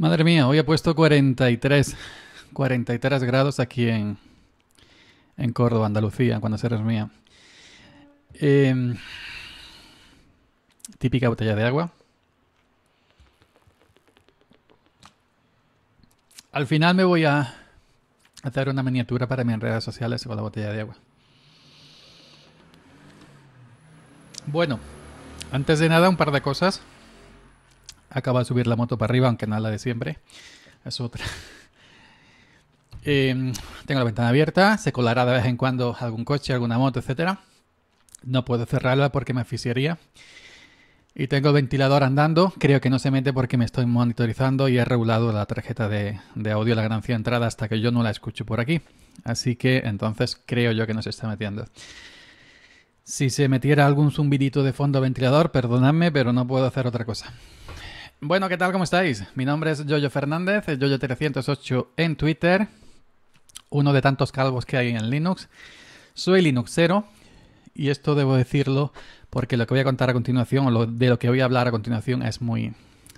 Madre mía, hoy ha puesto 43, 43 grados aquí en, Córdoba, Andalucía, cuando eres mía. Em, típica botella de agua. Al final me voy a hacer una miniatura para mis redes sociales con la botella de agua. Bueno, antes de nada un par de cosas. Acaba de subir la moto para arriba, aunque no la de siempre. Es otra. Em, tengo la ventana abierta, se colará de vez en cuando algún coche, alguna moto, etc. No puedo cerrarla porque me asfixiaría. Y tengo el ventilador andando, creo que no se mete porque me estoy monitorizando y he regulado la tarjeta de, de audio, la ganancia de entrada, hasta que yo no la escucho por aquí. Así que entonces creo yo que no se está metiendo. Si se metiera algún zumbidito de fondo ventilador, perdonadme, pero no puedo hacer otra cosa. Bueno, ¿qué tal? ¿Cómo estáis? Mi nombre es Jojo Fernández, jojo 308 en Twitter, uno de tantos calvos que hay en Linux. Soy Linuxero y esto debo decirlo porque lo que voy a contar a continuación, o lo, de lo que voy a hablar a continuación, es muy,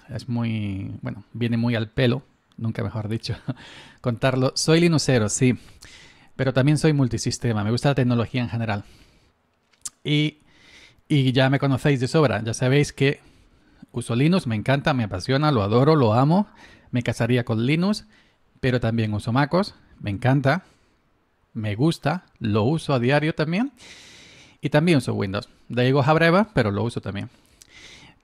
es muy, bueno, viene muy al pelo, nunca mejor dicho, contarlo. Soy Linuxero, sí, pero también soy multisistema, me gusta la tecnología en general. Y, y ya me conocéis de sobra, ya sabéis que Uso Linux, me encanta, me apasiona, lo adoro, lo amo. Me casaría con Linux, pero también uso MacOS, me encanta, me gusta, lo uso a diario también. Y también uso Windows. De ahí a breva, pero lo uso también.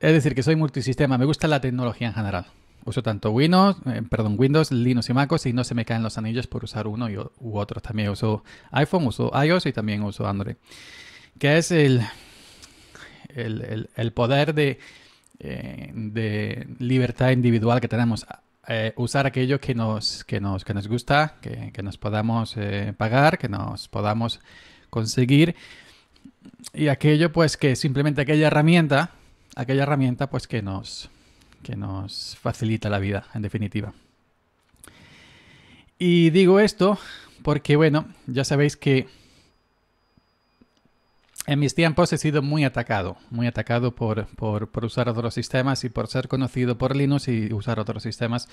Es decir, que soy multisistema, me gusta la tecnología en general. Uso tanto Windows, eh, perdón, Windows, Linux y MacOS y no se me caen los anillos por usar uno u otro. También uso iPhone, uso iOS y también uso Android. Que es el, el, el poder de eh, de libertad individual que tenemos. Eh, usar aquello que nos, que nos, que nos gusta, que, nos podamos eh, pagar, que nos podamos conseguir. Y aquello, pues, que simplemente aquella herramienta, aquella herramienta, pues, que nos, que nos facilita la vida, en definitiva. Y digo esto porque, bueno, ya sabéis que en mis tiempos he sido muy atacado, muy atacado por, usar otros sistemas y por ser conocido por Linux y usar otros sistemas.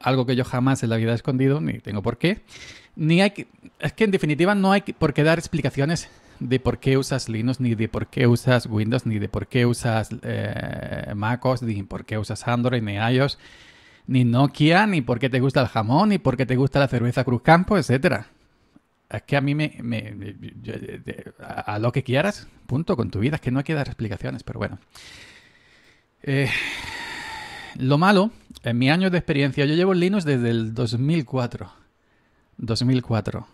Algo que yo jamás en la vida he escondido, ni tengo por qué. Ni hay es que en definitiva no hay por qué dar explicaciones de por qué usas Linux, ni de por qué usas Windows, ni de por qué usas eh, MacOS, ni por qué usas Android, ni iOS, ni Nokia, ni por qué te gusta el jamón, ni por qué te gusta la cerveza Cruz Campo, etcétera es que a mí me, a, lo que quieras, punto con tu vida, es que no hay que dar explicaciones, pero bueno. Eh, lo malo, en mi año de experiencia, yo llevo Linux desde el 2004. 2004.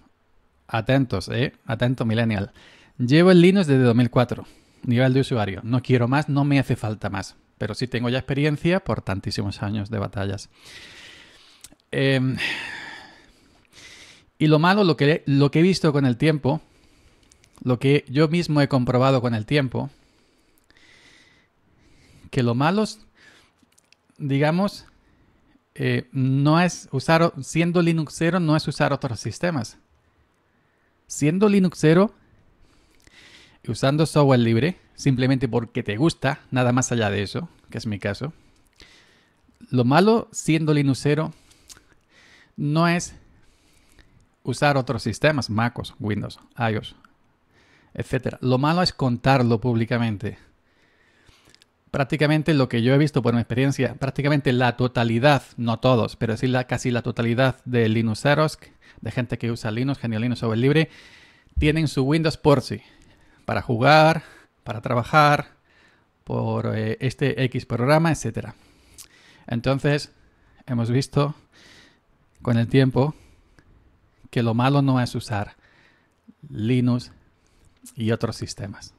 Atentos, ¿eh? Atento, millennial. Llevo el Linux desde 2004, nivel de usuario. No quiero más, no me hace falta más. Pero sí tengo ya experiencia por tantísimos años de batallas. Eh, y lo malo, lo que, lo que he visto con el tiempo, lo que yo mismo he comprobado con el tiempo, que lo malo, digamos, eh, no es usar, siendo Linuxero, no es usar otros sistemas. Siendo Linuxero, usando software libre, simplemente porque te gusta, nada más allá de eso, que es mi caso. Lo malo siendo Linuxero no es usar otros sistemas, MacOS, Windows, iOS, etc. Lo malo es contarlo públicamente. Prácticamente lo que yo he visto por mi experiencia, prácticamente la totalidad, no todos, pero sí la, casi la totalidad de Linuxeros, de gente que usa Linux, genial Linux o el libre, tienen su Windows por sí, para jugar, para trabajar, por eh, este X programa, etc. Entonces, hemos visto con el tiempo que lo malo no es usar Linux y otros sistemas.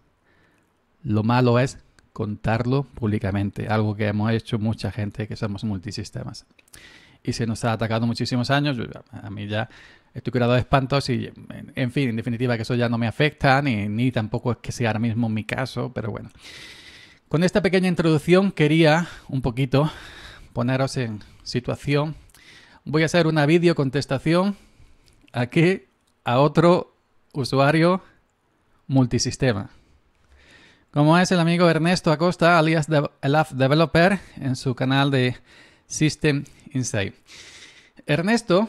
Lo malo es contarlo públicamente, algo que hemos hecho mucha gente que somos multisistemas. Y se nos ha atacado muchísimos años. A mí ya estoy curado de espantos y, en fin, en definitiva, que eso ya no me afecta, ni, tampoco es que sea ahora mismo mi caso, pero bueno. Con esta pequeña introducción quería un poquito poneros en situación. Voy a hacer una videocontestación aquí a otro usuario multisistema. Como es el amigo Ernesto Acosta, alias de Developer, en su canal de System Insight. Ernesto,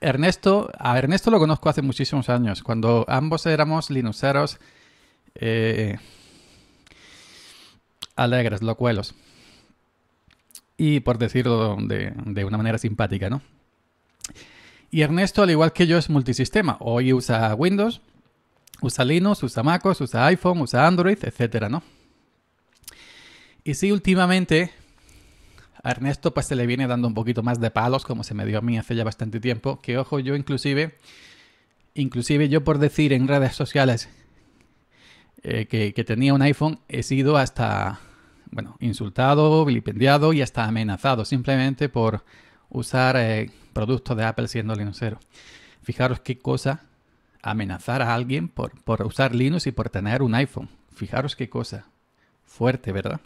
Ernesto, a Ernesto lo conozco hace muchísimos años, cuando ambos éramos linuxeros eh, alegres, locuelos. Y por decirlo de, de una manera simpática, ¿no? Y Ernesto, al igual que yo, es multisistema. Hoy usa Windows, usa Linux, usa MacOS, usa iPhone, usa Android, etcétera, ¿no? Y sí, últimamente a Ernesto pues se le viene dando un poquito más de palos, como se me dio a mí hace ya bastante tiempo, que ojo, yo inclusive, inclusive yo por decir en redes sociales eh, que, tenía un iPhone, he sido hasta, bueno, insultado, vilipendiado y hasta amenazado, simplemente por usar... Eh, Producto de Apple siendo linuxero. Fijaros qué cosa amenazar a alguien por, usar Linux y por tener un iPhone. Fijaros qué cosa fuerte, ¿verdad?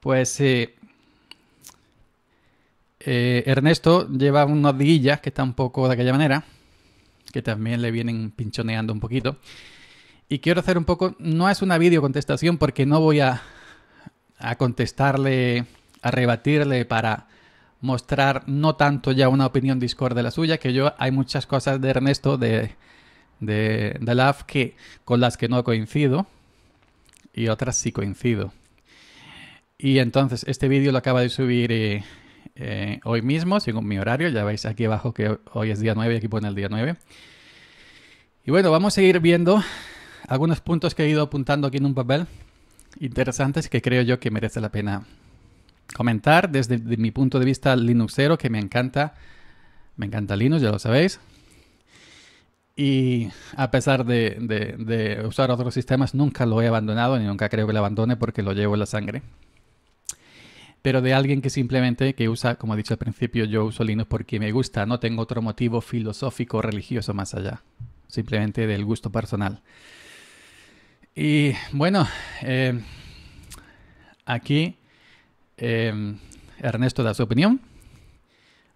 Pues eh, eh, Ernesto lleva unos guillas que está un poco de aquella manera, que también le vienen pinchoneando un poquito. Y quiero hacer un poco, no es una videocontestación porque no voy a contestarle, a rebatirle para mostrar no tanto ya una opinión Discord de la suya, que yo hay muchas cosas de Ernesto, de, de, de Laf, que, con las que no coincido y otras sí coincido. Y entonces este vídeo lo acaba de subir eh, eh, hoy mismo, según mi horario, ya veis aquí abajo que hoy es día 9 y aquí pone el día 9. Y bueno, vamos a seguir viendo algunos puntos que he ido apuntando aquí en un papel interesantes que creo yo que merece la pena comentar desde mi punto de vista linuxero, que me encanta. Me encanta Linux, ya lo sabéis. Y a pesar de, usar otros sistemas, nunca lo he abandonado ni nunca creo que lo abandone porque lo llevo en la sangre. Pero de alguien que simplemente que usa, como he dicho al principio, yo uso Linux porque me gusta, no tengo otro motivo filosófico o religioso más allá, simplemente del gusto personal. Y bueno, eh, aquí Em, Ernesto da su opinión.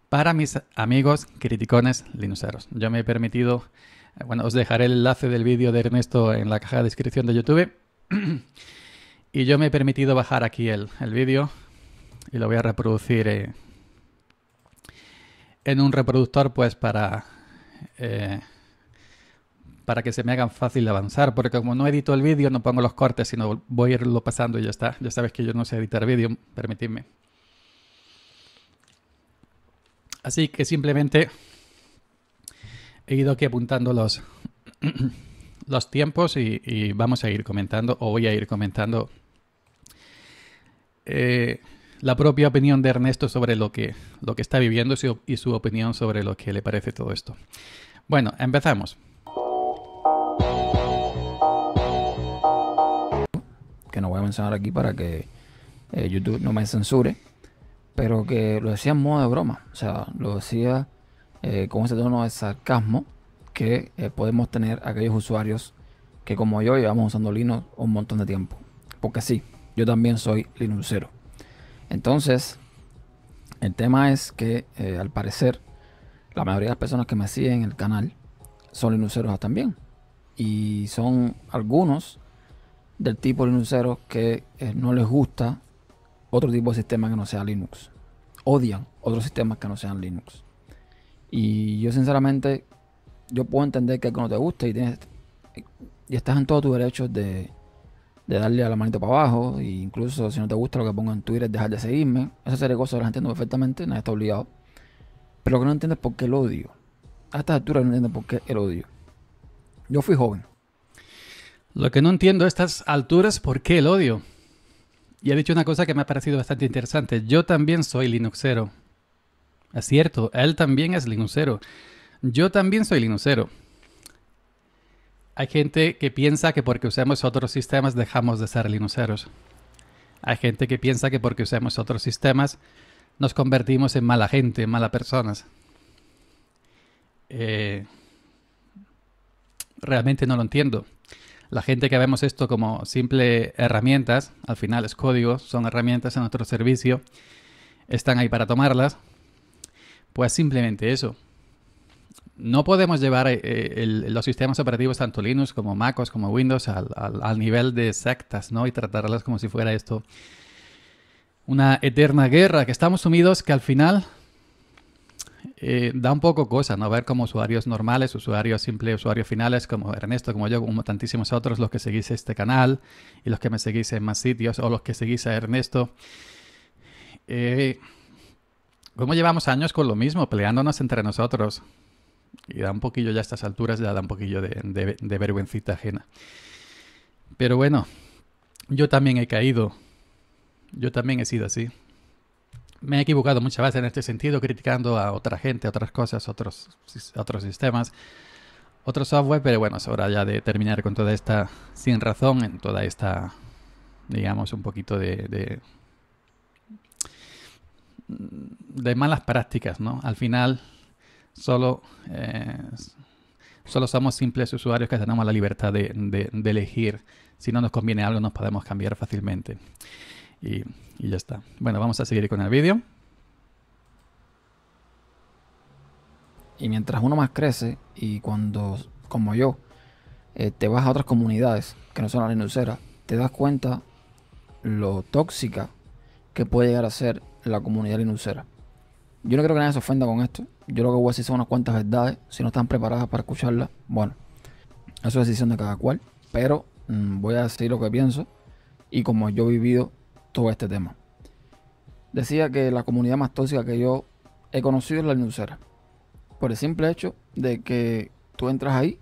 Para mis amigos criticones linuxeros, yo me he permitido, eh, bueno, os dejaré el enlace del vídeo de Ernesto en la caja de descripción de YouTube. y yo me he permitido bajar aquí el, vídeo y lo voy a reproducir eh, en un reproductor, pues para eh, para que se me hagan fácil avanzar, porque como no edito el vídeo, no pongo los cortes, sino voy a irlo pasando y ya está. Ya sabes que yo no sé editar vídeo, permitidme. Así que simplemente he ido aquí apuntando los, los tiempos y, vamos a ir comentando, o voy a ir comentando eh, la propia opinión de Ernesto sobre lo que, lo que está viviendo y su opinión sobre lo que le parece todo esto. Bueno, empezamos. que no voy a mencionar aquí para que eh, YouTube no me censure, pero que lo decía en modo de broma, o sea, lo decía eh, con ese tono de sarcasmo que eh, podemos tener aquellos usuarios que como yo llevamos usando Linux un montón de tiempo, porque sí, yo también soy Linuxero. Entonces, el tema es que al parecer la mayoría de las personas que me siguen en el canal son Linuxeros también y son algunos del tipo Linuxero que eh, no les gusta otro tipo de sistema que no sea Linux. Odian otros sistemas que no sean Linux. Y yo sinceramente, yo puedo entender que algo no te guste y tienes y estás en todos tus derechos de, de darle a la manita para abajo. E incluso si no te gusta lo que pongo en Twitter, dejar de seguirme. Esa serie de cosas las entiendo perfectamente, nadie está obligado. Pero lo que no entiendes es por qué el odio. A esta altura no entiendo por qué el odio. Yo fui joven. Lo que no entiendo a estas alturas, ¿por qué el odio? Y ha dicho una cosa que me ha parecido bastante interesante. Yo también soy Linuxero. Es cierto, él también es Linuxero. Yo también soy Linuxero. Hay gente que piensa que porque usamos otros sistemas dejamos de ser Linuxeros. Hay gente que piensa que porque usamos otros sistemas nos convertimos en mala gente, en mala personas. Eh, realmente no lo entiendo la gente que vemos esto como simple herramientas, al final es código, son herramientas en nuestro servicio, están ahí para tomarlas, pues simplemente eso. No podemos llevar eh, los sistemas operativos, tanto Linux como MacOS como Windows, al, nivel de sectas, ¿no? Y tratarlas como si fuera esto una eterna guerra, que estamos sumidos que al final eh, da un poco cosa, ¿no? Ver como usuarios normales, usuarios simples, usuarios finales, como Ernesto, como yo, como tantísimos otros, los que seguís este canal y los que me seguís en más sitios o los que seguís a Ernesto. Eh, como llevamos años con lo mismo, peleándonos entre nosotros? Y da un poquillo ya a estas alturas, ya da un poquillo de, de vergüencita ajena. Pero bueno, yo también he caído. Yo también he sido así me he equivocado muchas veces en este sentido, criticando a otra gente, otras cosas, otros, otros sistemas, otros software, pero bueno, es hora ya de terminar con toda esta sin razón, en toda esta, digamos, un poquito de, de, mm, malas prácticas, ¿no? Al final, solo, eh, solo somos simples usuarios que tenemos la libertad de, elegir. Si no nos conviene algo, nos podemos cambiar fácilmente. Y y ya está. Bueno, vamos a seguir con el vídeo. Y mientras uno más crece y cuando, como yo, eh, te vas a otras comunidades que no son la linuxera, te das cuenta lo tóxica que puede llegar a ser la comunidad linuxera. Yo no creo que nadie se ofenda con esto. Yo lo que voy a decir son unas cuantas verdades. Si no están preparadas para escucharlas, bueno, eso es decisión de cada cual. Pero mm, voy a decir lo que pienso. Y como yo he vivido todo este tema. Decía que la comunidad más tóxica que yo he conocido es la linuxera Por el simple hecho de que tú entras ahí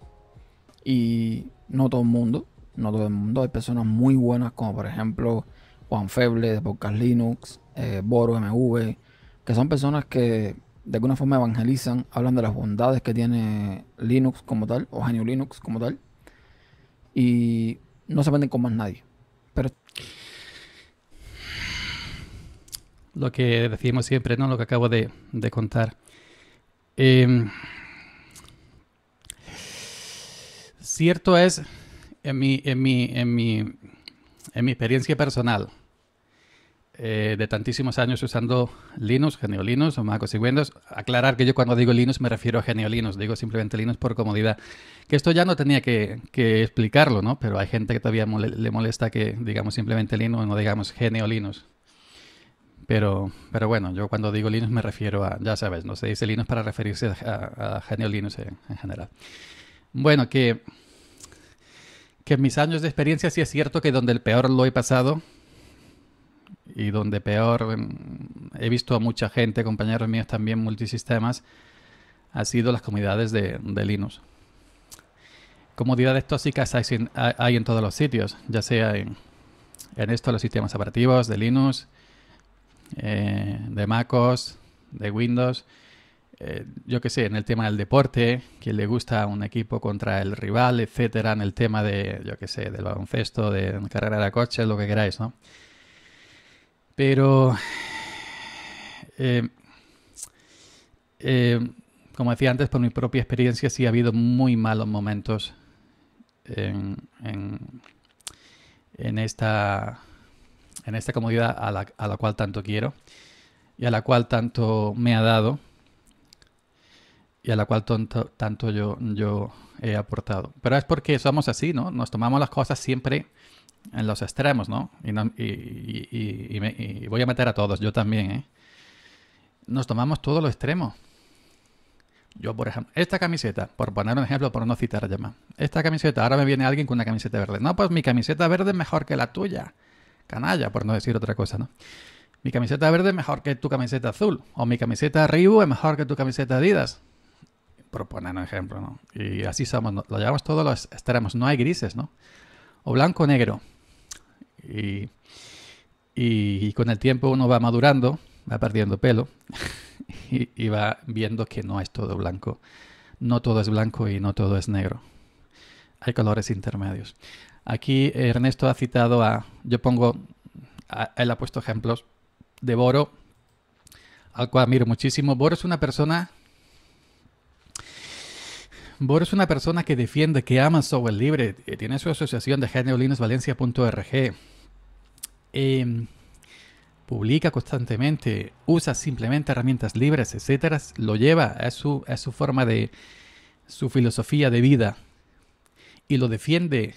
y no todo el mundo, no todo el mundo, hay personas muy buenas como por ejemplo Juan Feble de Podcast Linux, eh, Boro MV, que son personas que de alguna forma evangelizan, hablan de las bondades que tiene Linux como tal, o genio Linux como tal, y no se venden con más nadie. lo que decimos siempre, ¿no? Lo que acabo de, contar. Em, cierto es, en mi, en mi, en mi, experiencia personal, eh, de tantísimos años usando Linux, geniolinos o MacOS y Windows. Aclarar que yo cuando digo Linux me refiero a geniolinos. digo simplemente Linux por comodidad. Que esto ya no tenía que, explicarlo, ¿no? Pero hay gente que todavía le molesta que digamos simplemente Linux, no digamos geniolinos. Pero, pero bueno, yo cuando digo Linux me refiero a, ya sabes, no se dice Linux para referirse a, a Genio Linux en, general. Bueno, que, que en mis años de experiencia sí es cierto que donde el peor lo he pasado y donde peor em, he visto a mucha gente, compañeros míos también multisistemas, ha sido las comunidades de, Linux. Comodidades tóxicas hay, en todos los sitios, ya sea en, en esto, los sistemas operativos de Linux, eh, de MacOS, de Windows. Eh, yo que sé, en el tema del deporte, quien le gusta un equipo contra el rival, etcétera, en el tema de, yo que sé, del baloncesto, de carrera de coches, lo que queráis, ¿no? Pero, eh, como decía antes, por mi propia experiencia, sí ha habido muy malos momentos en, en, en esta en esta comodidad a la, cual tanto quiero y a la cual tanto me ha dado y a la cual tanto yo, he aportado. Pero es porque somos así, ¿no? Nos tomamos las cosas siempre en los extremos, ¿no? Y, voy a meter a todos, yo también, ¿eh? Nos tomamos todos los extremos. Yo, por ejemplo, esta camiseta, por poner un ejemplo, por no citar a más. Esta camiseta, ahora me viene alguien con una camiseta verde. No, pues mi camiseta verde es mejor que la tuya canalla, por no decir otra cosa, ¿no? Mi camiseta verde es mejor que tu camiseta azul, o mi camiseta Reebok es mejor que tu camiseta Adidas. Por un ejemplo, ¿no? Y así somos, lo llevamos todos los extremos, no hay grises, ¿no? O blanco o negro. Y, y, con el tiempo uno va madurando, va perdiendo pelo y va viendo que no es todo blanco. No todo es blanco y no todo es negro hay colores intermedios. Aquí Ernesto ha citado a, yo pongo, él ha puesto ejemplos de Boro, al cual admiro muchísimo. Boro es una persona, Boro es una persona que defiende, que ama el software libre, eh, tiene su asociación de GNU eh, em, publica constantemente, usa simplemente herramientas libres, etcétera, lo lleva a su, a su forma de, su filosofía de vida y lo defiende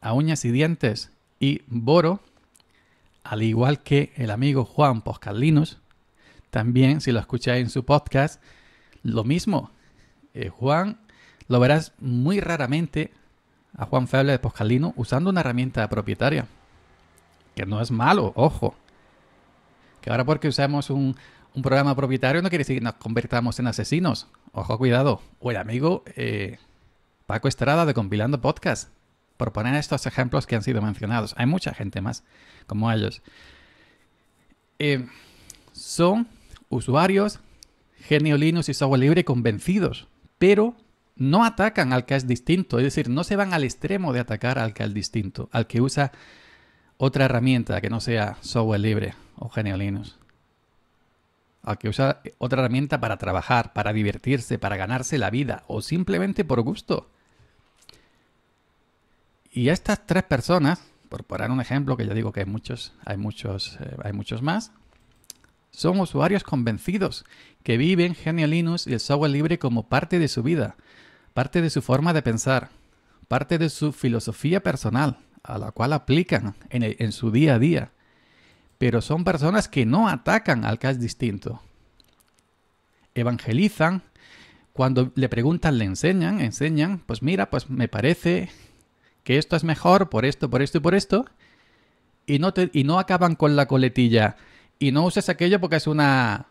a uñas y dientes y Boro, al igual que el amigo Juan Poscalinos también si lo escucháis en su podcast, lo mismo. Eh, Juan, lo verás muy raramente a Juan Feble de Poscalino usando una herramienta propietaria. Que no es malo, ojo. Que ahora porque usamos un, programa propietario no quiere decir que nos convertamos en asesinos. Ojo, cuidado. O el amigo eh, Paco Estrada de Compilando Podcast, por poner estos ejemplos que han sido mencionados. Hay mucha gente más como ellos. Eh, son usuarios genio Linux y software libre convencidos, pero no atacan al que es distinto, es decir, no se van al extremo de atacar al que es distinto, al que usa otra herramienta que no sea software libre o genio Linux. Al que usa otra herramienta para trabajar, para divertirse, para ganarse la vida o simplemente por gusto. Y estas tres personas, por poner un ejemplo, que ya digo que hay muchos, hay muchos, eh, hay muchos más, son usuarios convencidos que viven Genio Linux y el software libre como parte de su vida, parte de su forma de pensar, parte de su filosofía personal, a la cual aplican en, en su día a día. Pero son personas que no atacan al que distinto. Evangelizan, cuando le preguntan, le enseñan, enseñan, pues mira, pues me parece que esto es mejor por esto, por esto y por esto, y no, te, y no acaban con la coletilla, y no uses aquello porque es una,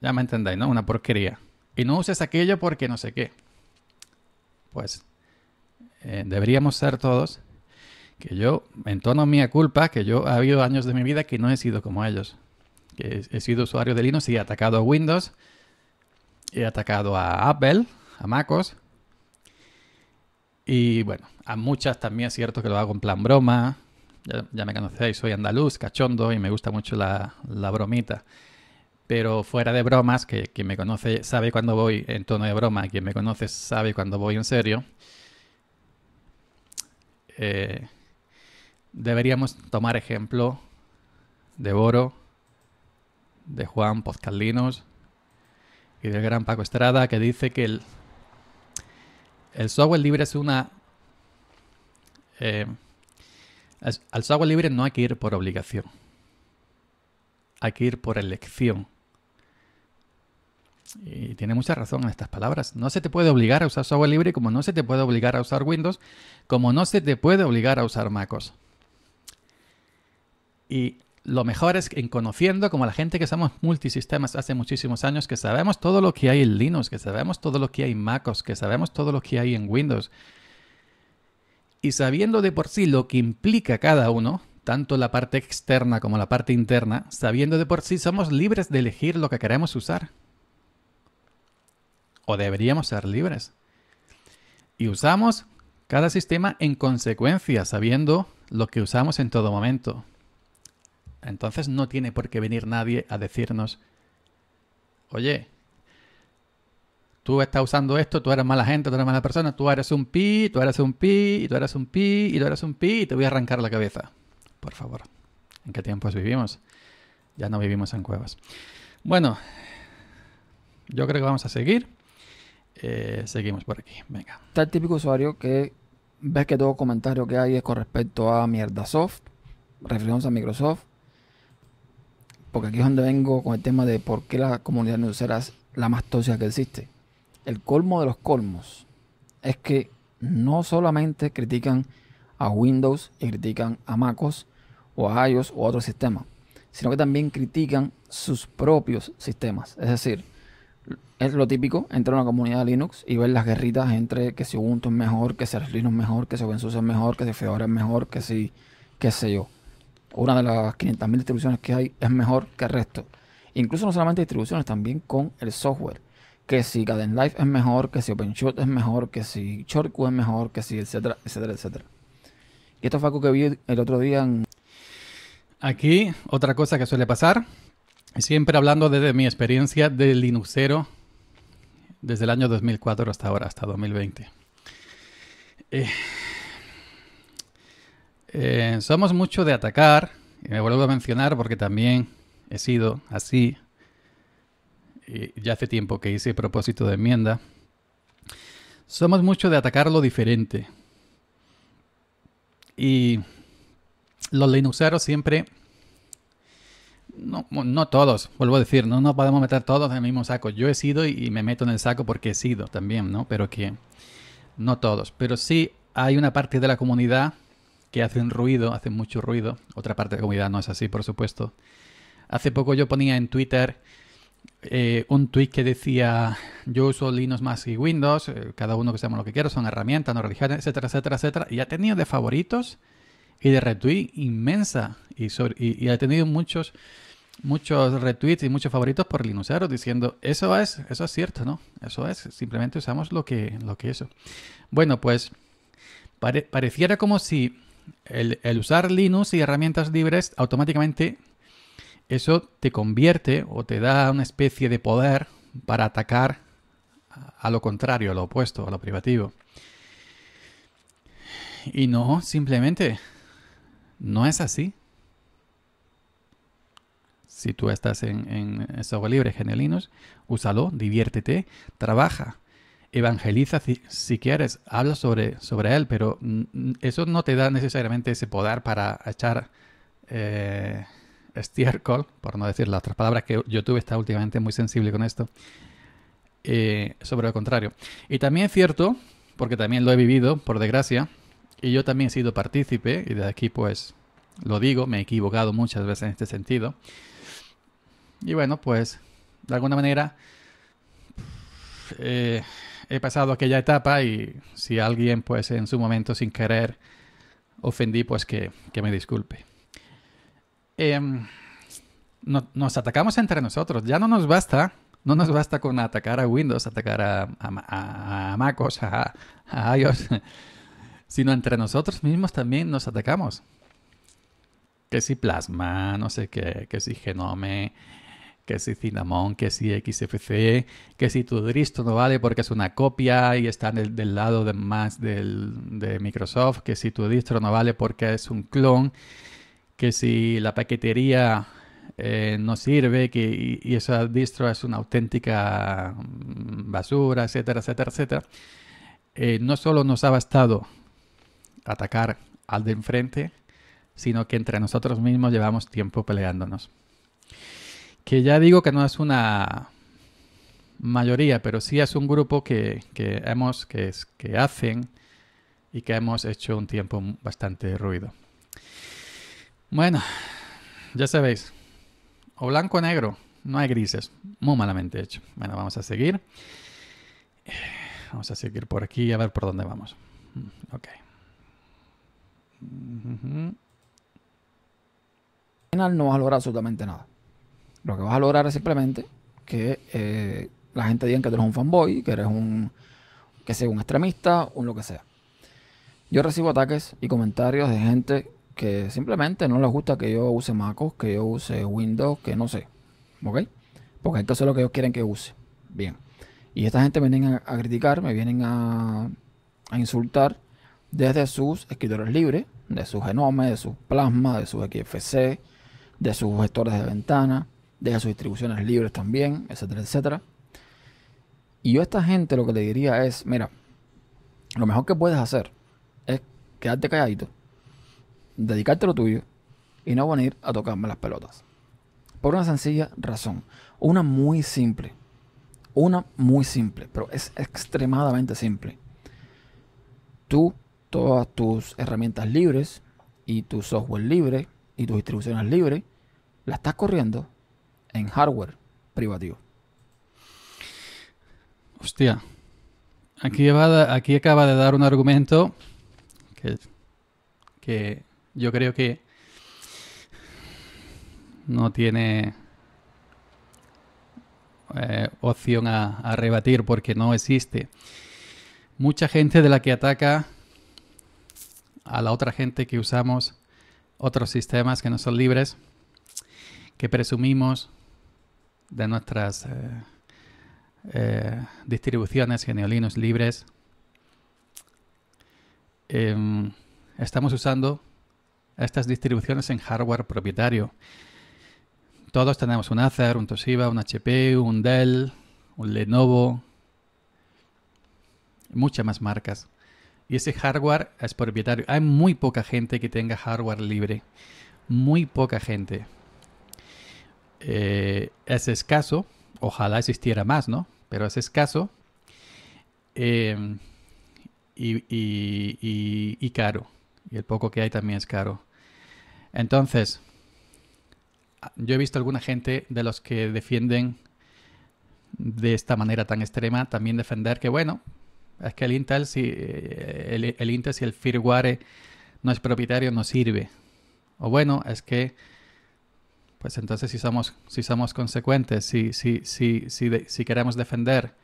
ya me entendéis, ¿no? Una porquería, y no uses aquello porque no sé qué. Pues eh, deberíamos ser todos que yo, en tono mía culpa, que yo ha habido años de mi vida que no he sido como ellos, que he, he sido usuario de Linux y he atacado a Windows, he atacado a Apple, a MacOS, y bueno, a muchas también es cierto que lo hago en plan broma. Ya, me conocéis, soy andaluz, cachondo y me gusta mucho la, la bromita. Pero fuera de bromas, que quien me conoce sabe cuando voy en tono de broma, quien me conoce sabe cuando voy en serio. Eh, deberíamos tomar ejemplo de Boro, de Juan Pozcalinos y del gran Paco Estrada, que dice que el, el software libre es una... Eh, al software libre no hay que ir por obligación. Hay que ir por elección. Y tiene mucha razón en estas palabras. No se te puede obligar a usar software libre como no se te puede obligar a usar Windows, como no se te puede obligar a usar MacOS. Y lo mejor es en conociendo como la gente que somos multisistemas hace muchísimos años, que sabemos todo lo que hay en Linux, que sabemos todo lo que hay en MacOS, que sabemos todo lo que hay en Windows. Y sabiendo de por sí lo que implica cada uno, tanto la parte externa como la parte interna, sabiendo de por sí somos libres de elegir lo que queremos usar. O deberíamos ser libres. Y usamos cada sistema en consecuencia, sabiendo lo que usamos en todo momento. Entonces no tiene por qué venir nadie a decirnos, oye, tú estás usando esto, tú eres mala gente, tú eres mala persona, tú eres un pi, tú eres un pi, y tú eres un pi, y tú eres un pi, y te voy a arrancar la cabeza. Por favor, ¿en qué tiempos vivimos? Ya no vivimos en cuevas. Bueno, yo creo que vamos a seguir. Eh, seguimos por aquí, venga. Está el típico usuario que ves que todo comentario que hay es con respecto a mierda soft, refiriéndose a Microsoft, porque aquí es donde vengo con el tema de por qué la comunidad linux es la más tosia que existe. El colmo de los colmos es que no solamente critican a Windows y critican a MacOS o a iOS o a otros sistemas, sino que también critican sus propios sistemas. Es decir, es lo típico entrar a una comunidad de Linux y ver las guerritas entre que si Ubuntu es mejor, que si Linux es mejor, que si OpenSUSE es mejor, que si Fedora es mejor, que si qué sé yo una de las 500.000 distribuciones que hay es mejor que el resto. Incluso no solamente distribuciones, también con el software. Que si Garden Life es mejor, que si OpenShot es mejor, que si Shortcut es mejor, que si etcétera, etcétera, etcétera. Y esto fue algo que vi el otro día en... Aquí, otra cosa que suele pasar, siempre hablando desde mi experiencia de Linuxero, desde el año 2004 hasta ahora, hasta 2020. Eh, eh, somos mucho de atacar, y me vuelvo a mencionar porque también he sido así. Y ya hace tiempo que hice propósito de enmienda. Somos mucho de atacar lo diferente. Y los linuxeros siempre. No, no todos, vuelvo a decir, no nos podemos meter todos en el mismo saco. Yo he sido y me meto en el saco porque he sido también, ¿no? Pero que. No todos, pero sí hay una parte de la comunidad que hacen ruido, hacen mucho ruido. Otra parte de la comunidad no es así, por supuesto. Hace poco yo ponía en Twitter eh, un tweet que decía yo uso Linux más y Windows, eh, cada uno que seamos lo que quiera, son herramientas, no religiones, etcétera, etcétera, etcétera. Y ha tenido de favoritos y de retweet inmensa. Y, ha tenido muchos, muchos retweets y muchos favoritos por Linuxero diciendo eso es, eso es cierto, ¿no? Eso es, simplemente usamos lo que, lo que eso. Bueno, pues pareciera como si el, usar Linux y herramientas libres automáticamente eso te convierte o te da una especie de poder para atacar a lo contrario, a lo opuesto, a lo privativo. Y no, simplemente no es así. Si tú estás en, software libre, en Linux, úsalo, diviértete, trabaja, evangeliza si, quieres, habla sobre, sobre él, pero mm, mm, eso no te da necesariamente ese poder para echar eh, estiércol, por no decir las otras palabras, que YouTube está últimamente muy sensible con esto, eh, sobre lo contrario. Y también es cierto, porque también lo he vivido, por desgracia, y yo también he sido partícipe, y de aquí pues lo digo, me he equivocado muchas veces en este sentido. Y bueno, pues de alguna manera... Eh, he pasado aquella etapa y si alguien pues en su momento sin querer ofendí pues que, me disculpe. Em, no, nos atacamos entre nosotros, ya no nos basta, no nos basta con atacar a Windows, atacar a, a, MacOS, a, a iOS, sino entre nosotros mismos también nos atacamos. Que si plasma, no sé qué, que si genome, que si Cinnamon, que si XFC, que si tu distro no vale porque es una copia y está del, lado de más de Microsoft, que si tu distro no vale porque es un clon, que si la paquetería eh, no sirve que, y, esa distro es una auténtica mm, basura, etcétera, etcétera, etcétera. Eh, no solo nos ha bastado atacar al de enfrente, sino que entre nosotros mismos llevamos tiempo peleándonos que ya digo que no es una mayoría, pero sí es un grupo que, hemos, que, que hacen y que hemos hecho un tiempo bastante ruido. Bueno, ya sabéis, o blanco o negro, no hay grises, muy malamente hecho. Bueno, vamos a seguir. Vamos a seguir por aquí a ver por dónde vamos. Mm, ok. final no vas a lograr absolutamente nada. Lo que vas a lograr es simplemente que eh, la gente diga que tú eres un fanboy, que eres un, que extremista, un lo que sea. Yo recibo ataques y comentarios de gente que simplemente no les gusta que yo use MacOS, que yo use Windows, que no sé. ¿Ok? Porque esto es lo que ellos quieren que use. Bien. Y esta gente me vienen a, criticar, me vienen a, insultar desde sus escritores libres, de sus genomes, de sus plasma, de sus XFC, de sus gestores de ventana, deja sus distribuciones libres también, etcétera, etcétera. Y yo a esta gente lo que le diría es, mira, lo mejor que puedes hacer es quedarte calladito, dedicarte a lo tuyo y no venir a tocarme las pelotas. Por una sencilla razón, una muy simple, una muy simple, pero es extremadamente simple. Tú, todas tus herramientas libres y tu software libre y tus distribuciones libres, la estás corriendo en hardware privativo. Hostia. Aquí, va, aquí acaba de dar un argumento que, yo creo que no tiene eh, opción a, rebatir porque no existe. Mucha gente de la que ataca a la otra gente que usamos otros sistemas que no son libres, que presumimos de nuestras eh, eh, distribuciones geneolinos libres, em, estamos usando estas distribuciones en hardware propietario. Todos tenemos un Acer, un Toshiba, un HP, un Dell, un Lenovo, muchas más marcas. Y ese hardware es propietario. Hay muy poca gente que tenga hardware libre. Muy poca gente. Eh, es escaso, ojalá existiera más, ¿no? Pero es escaso em, y, y, y, caro. Y el poco que hay también es caro. Entonces, ah, yo he visto alguna gente de los que defienden de esta manera tan extrema también defender que bueno, es que el Intel si eh, el, el Intel si el firmware no es propietario no sirve. O bueno, es que pues entonces si somos, si somos consecuentes, si, queremos defender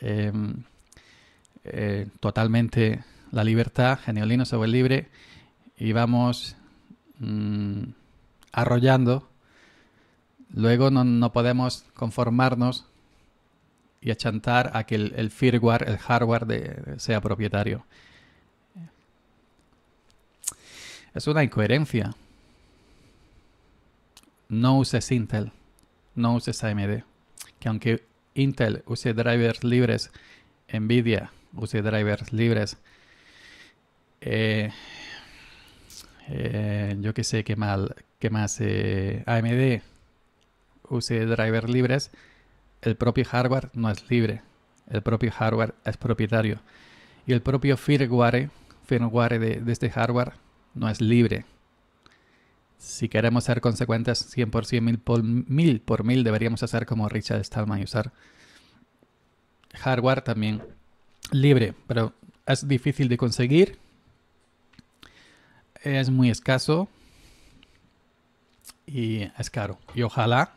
em, eh, totalmente la libertad, Geniolino sobre libre, y vamos mm, arrollando, luego no, podemos conformarnos y achantar a que el, firmware, el hardware sea propietario. Es una incoherencia no uses Intel, no uses AMD. Que aunque Intel use drivers libres, Nvidia use drivers libres, eh, eh, yo que sé qué mal, qué más eh, AMD use drivers libres, el propio hardware no es libre, el propio hardware es propietario y el propio firmware, firmware de este hardware no es libre si queremos ser consecuentes 100 por 100, 1000 por 1000, por deberíamos hacer como Richard Stallman y usar hardware también libre, pero es difícil de conseguir, es muy escaso y es caro. Y ojalá,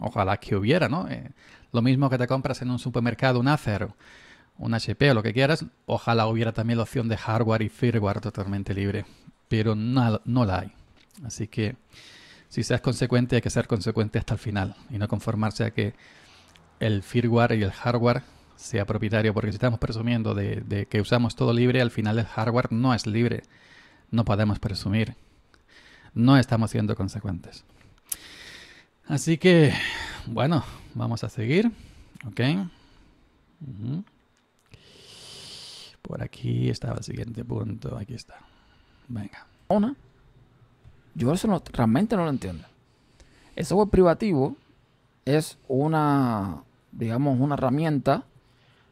ojalá que hubiera, ¿no? Eh, lo mismo que te compras en un supermercado, un Acer, un HP o lo que quieras, ojalá hubiera también la opción de hardware y firmware totalmente libre, pero no, no la hay. Así que si seas consecuente, hay que ser consecuente hasta el final y no conformarse a que el firmware y el hardware sea propietario, porque si estamos presumiendo de, que usamos todo libre, al final el hardware no es libre. No podemos presumir. No estamos siendo consecuentes. Así que, bueno, vamos a seguir. Ok. Por aquí estaba el siguiente punto. Aquí está. Venga. Una. Yo eso realmente no lo entiendo. El software privativo es una, digamos, una herramienta,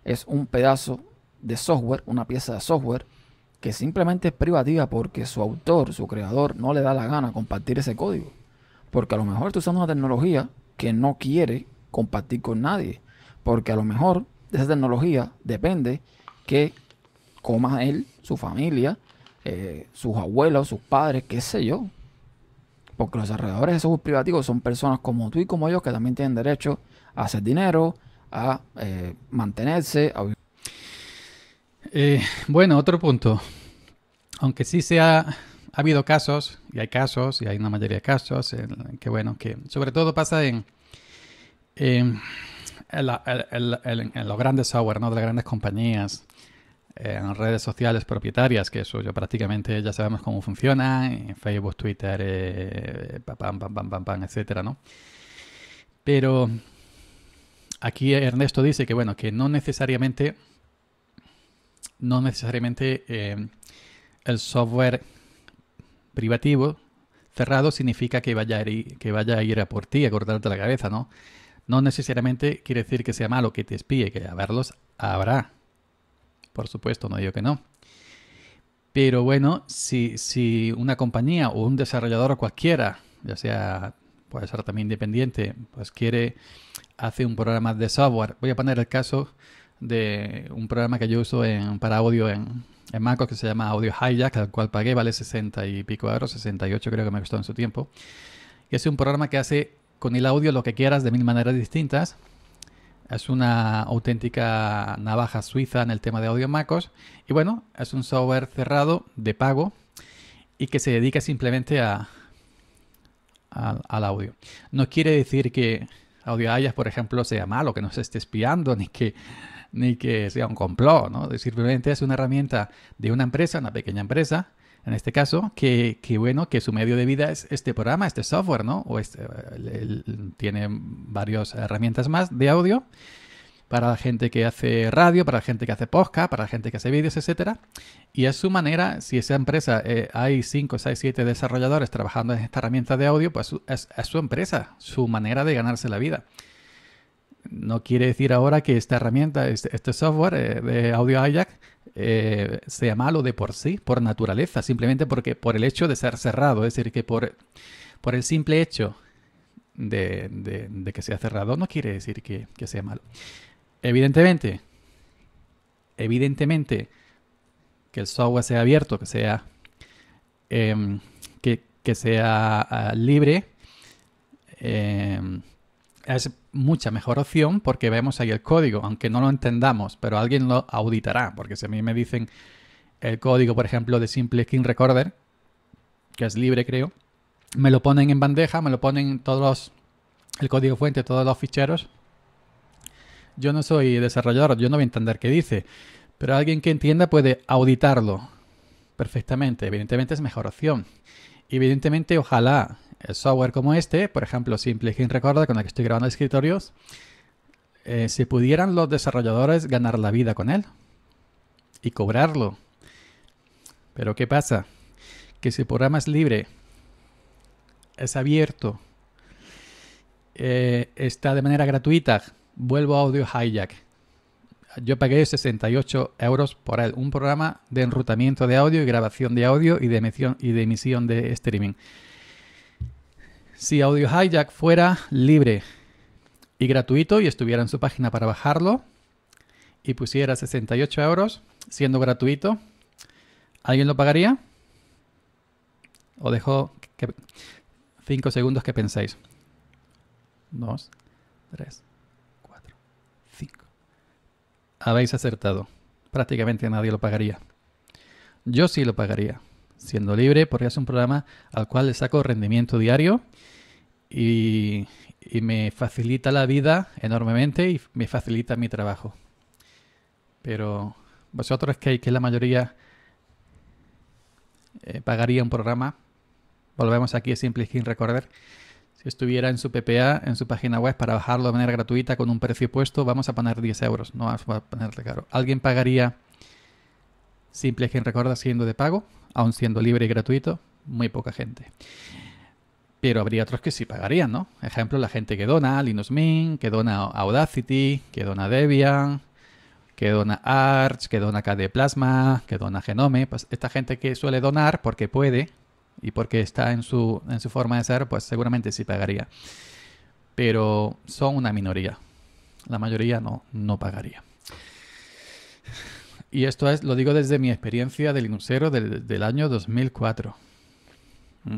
es un pedazo de software, una pieza de software que simplemente es privativa porque su autor, su creador, no le da la gana compartir ese código. Porque a lo mejor tú usando una tecnología que no quiere compartir con nadie. Porque a lo mejor de esa tecnología depende que coma él, su familia, eh, sus abuelos, sus padres, qué sé yo porque los desarrolladores de software privativos son personas como tú y como ellos que también tienen derecho a hacer dinero, a eh, mantenerse. Eh, bueno, otro punto. Aunque sí se ha habido casos, y hay casos, y hay una mayoría de casos, que bueno, que sobre todo pasa en, los grandes software, De las grandes compañías en redes sociales propietarias, que eso yo prácticamente ya sabemos cómo funciona, en Facebook, Twitter, eh, etcétera, ¿no? Pero aquí Ernesto dice que, bueno, que no necesariamente, no necesariamente eh, el software privativo cerrado significa que vaya, a ir, que vaya a ir a por ti, a cortarte la cabeza, ¿no? No necesariamente quiere decir que sea malo que te espíe, que a verlos habrá, por supuesto, no digo que no. Pero bueno, si, si una compañía o un desarrollador cualquiera, ya sea, puede ser también independiente, pues quiere hacer un programa de software. Voy a poner el caso de un programa que yo uso en, para audio en, en MacOS que se llama Audio Hijack, al cual pagué, vale 60 y pico euros, 68 creo que me gustó en su tiempo. Y es un programa que hace con el audio lo que quieras de mil maneras distintas es una auténtica navaja suiza en el tema de audio MacOS. Y bueno, es un software cerrado de pago y que se dedica simplemente a, al audio. No quiere decir que Audio Ayas, por ejemplo, sea malo, que no se esté espiando, ni que, ni que sea un complot. ¿no? Simplemente es una herramienta de una empresa, una pequeña empresa, en este caso, que, bueno, que su medio de vida es este programa, este software, ¿no? O este, tiene varias herramientas más de audio para la gente que hace radio, para la gente que hace podcast, para la gente que hace vídeos, etc. Y es su manera, si esa empresa eh, hay 5, 6, 7 desarrolladores trabajando en esta herramienta de audio, pues es, su empresa, su manera de ganarse la vida. No quiere decir ahora que esta herramienta, este, este software eh, de Audio Ajax eh, sea malo de por sí, por naturaleza, simplemente porque por el hecho de ser cerrado, es decir, que por, por el simple hecho de, que sea cerrado no quiere decir que, sea malo. Evidentemente, evidentemente, que el software sea abierto, que sea, em, que, sea ah, libre, eh, es mucha mejor opción porque vemos ahí el código, aunque no lo entendamos, pero alguien lo auditará, porque si a mí me dicen el código, por ejemplo, de Simple Skin Recorder, que es libre creo, me lo ponen en bandeja, me lo ponen todos los, el código fuente, todos los ficheros. Yo no soy desarrollador, yo no voy a entender qué dice, pero alguien que entienda puede auditarlo perfectamente. Evidentemente es mejor opción. Evidentemente, ojalá el software como este, por ejemplo, Simple Hint con el que estoy grabando escritorios, eh, si pudieran los desarrolladores ganar la vida con él y cobrarlo. Pero ¿qué pasa? Que si el programa es libre, es abierto, eh, está de manera gratuita, vuelvo a Audio Hijack. Yo pagué 68 euros por él, un programa de enrutamiento de audio y grabación de audio y de emisión, y de, emisión de streaming. Si Audio Hijack fuera libre y gratuito y estuviera en su página para bajarlo y pusiera 68 euros siendo gratuito, ¿alguien lo pagaría? O dejo 5 segundos que penséis. 2, 3, 4, 5. Habéis acertado. Prácticamente nadie lo pagaría. Yo sí lo pagaría siendo libre, porque es un programa al cual le saco rendimiento diario y, me facilita la vida enormemente y me facilita mi trabajo. Pero vosotros que la mayoría eh, pagaría un programa, volvemos aquí a Simple Skin Recorder, si estuviera en su PPA, en su página web, para bajarlo de manera gratuita con un precio puesto, vamos a poner 10 euros, no vamos a ponerle caro. ¿Alguien pagaría Simple quien recuerda siendo de pago, aún siendo libre y gratuito, muy poca gente. Pero habría otros que sí pagarían, ¿no? Ejemplo, la gente que dona Linux Mint, que dona Audacity, que dona Debian, que dona Arch, que dona KD Plasma, que dona Genome. Pues esta gente que suele donar porque puede y porque está en su, en su forma de ser, pues seguramente sí pagaría. Pero son una minoría. La mayoría no, no pagaría. Y esto es, lo digo desde mi experiencia del Linuxero del, año 2004. Mm.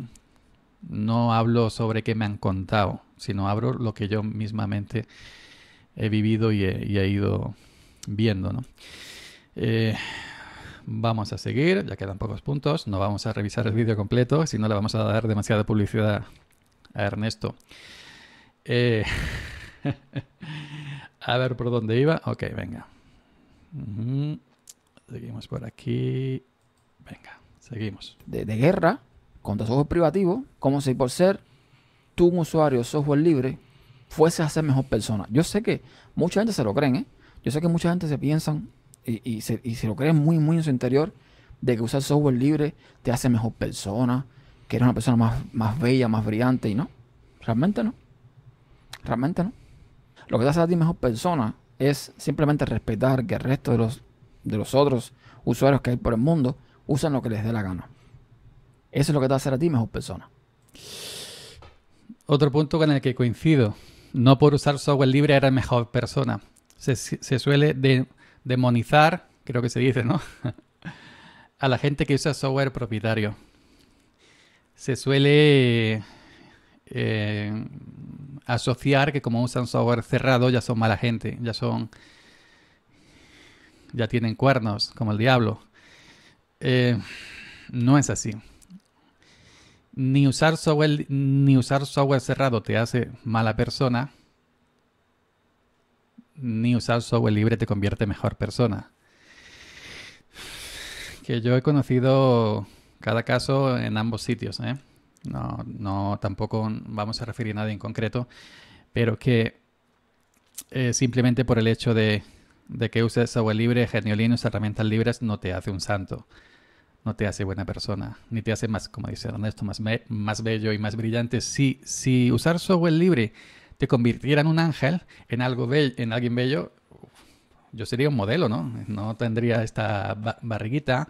No hablo sobre qué me han contado, sino hablo lo que yo mismamente he vivido y he, ido viendo. Eh, vamos a seguir, ya quedan pocos puntos. No vamos a revisar el vídeo completo, si no le vamos a dar demasiada publicidad a Ernesto. Eh, a ver por dónde iba. Ok, venga. Seguimos por aquí. Venga, seguimos. De, guerra guerra contra software privativos como si por ser tú un usuario software libre fuese a ser mejor persona. Yo sé que mucha gente se lo creen, ¿eh? Yo sé que mucha gente se piensan y, se, y se lo creen muy, muy en su interior de que usar software libre te hace mejor persona, que eres una persona más, más bella, más brillante, y no. Realmente no. Realmente no. Lo que te hace a ti mejor persona es simplemente respetar que el resto de los de los otros usuarios que hay por el mundo usan lo que les dé la gana. Eso es lo que te va a hacer a ti mejor persona. Otro punto con el que coincido. No por usar software libre eres mejor persona. Se, suele demonizar, creo que se dice, ¿no? a la gente que usa software propietario. Se suele eh, asociar que como usan software cerrado ya son mala gente, ya son ya tienen cuernos, como el diablo. Eh, no es así. Ni usar, software, ni usar software cerrado te hace mala persona, ni usar software libre te convierte en mejor persona. Que yo he conocido cada caso en ambos sitios, ¿eh? No, no, tampoco vamos a referir a nadie en concreto, pero que eh, simplemente por el hecho de de que uses software libre, genio herramientas libres, no te hace un santo. No te hace buena persona. Ni te hace más, como dice Ernesto, más, más bello y más brillante. Si, si usar software libre te convirtiera en un ángel, en, algo bello, en alguien bello, yo sería un modelo, ¿no? No tendría esta barriguita,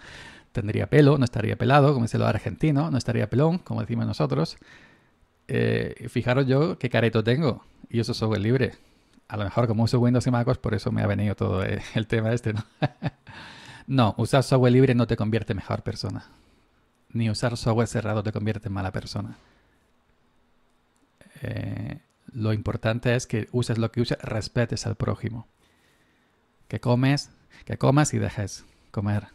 tendría pelo, no estaría pelado, como dice lo argentino, no estaría pelón, como decimos nosotros. Eh, fijaros yo qué careto tengo. Y eso es software libre a lo mejor como uso Windows y MacOS, por eso me ha venido todo eh, el tema este, ¿no? no, usar software libre no te convierte en mejor persona. Ni usar software cerrado te convierte en mala persona. Eh, lo importante es que uses lo que uses, respetes al prójimo. Que comes, que comas y dejes comer.